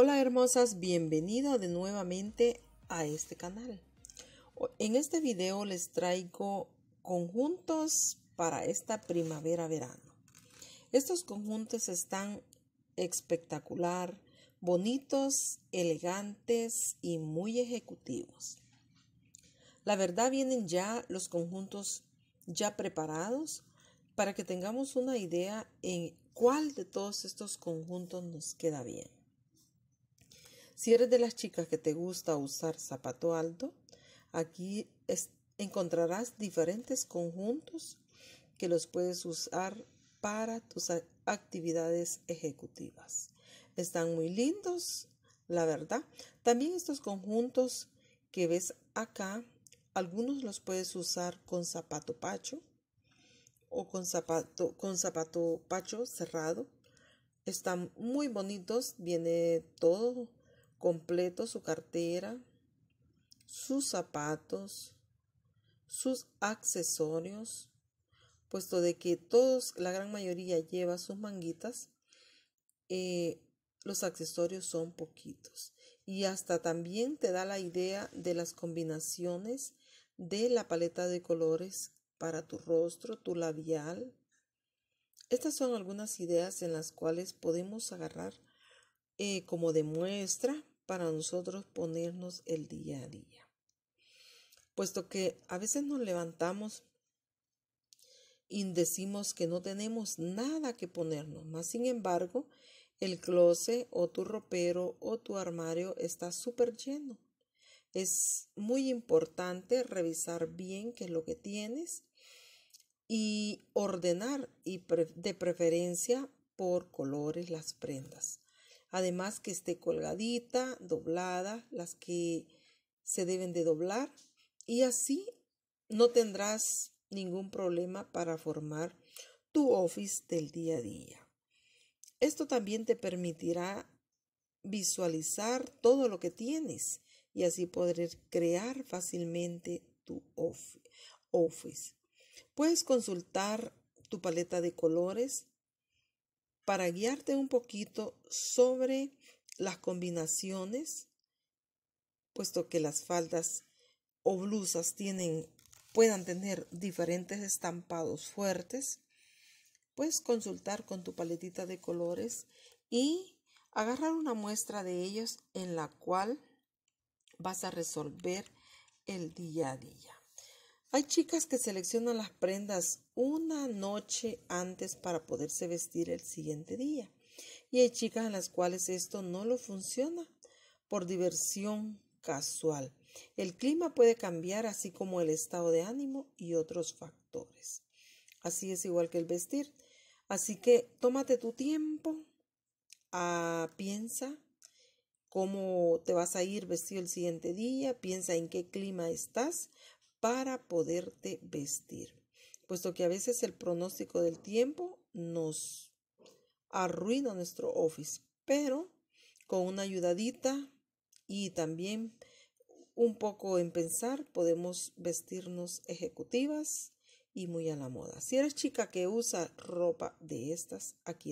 Hola hermosas, bienvenido de nuevamente a este canal. En este video les traigo conjuntos para esta primavera-verano. Estos conjuntos están espectacular, bonitos, elegantes y muy ejecutivos. La verdad vienen ya los conjuntos ya preparados para que tengamos una idea en cuál de todos estos conjuntos nos queda bien. Si eres de las chicas que te gusta usar zapato alto, aquí encontrarás diferentes conjuntos que los puedes usar para tus actividades ejecutivas. Están muy lindos, la verdad. También estos conjuntos que ves acá, algunos los puedes usar con zapato pacho o con zapato, con zapato pacho cerrado. Están muy bonitos, viene todo completo su cartera, sus zapatos, sus accesorios, puesto de que todos, la gran mayoría lleva sus manguitas, eh, los accesorios son poquitos. Y hasta también te da la idea de las combinaciones de la paleta de colores para tu rostro, tu labial. Estas son algunas ideas en las cuales podemos agarrar eh, como demuestra muestra para nosotros ponernos el día a día. Puesto que a veces nos levantamos y decimos que no tenemos nada que ponernos, más sin embargo, el closet o tu ropero o tu armario está súper lleno. Es muy importante revisar bien qué es lo que tienes y ordenar y de preferencia por colores las prendas. Además que esté colgadita, doblada, las que se deben de doblar. Y así no tendrás ningún problema para formar tu office del día a día. Esto también te permitirá visualizar todo lo que tienes y así poder crear fácilmente tu office. Puedes consultar tu paleta de colores para guiarte un poquito sobre las combinaciones, puesto que las faldas o blusas tienen, puedan tener diferentes estampados fuertes, puedes consultar con tu paletita de colores y agarrar una muestra de ellos en la cual vas a resolver el día a día. Hay chicas que seleccionan las prendas una noche antes para poderse vestir el siguiente día. Y hay chicas en las cuales esto no lo funciona por diversión casual. El clima puede cambiar así como el estado de ánimo y otros factores. Así es igual que el vestir. Así que tómate tu tiempo, ah, piensa cómo te vas a ir vestido el siguiente día, piensa en qué clima estás para poderte vestir, puesto que a veces el pronóstico del tiempo nos arruina nuestro office, pero con una ayudadita y también un poco en pensar podemos vestirnos ejecutivas y muy a la moda. Si eres chica que usa ropa de estas, aquí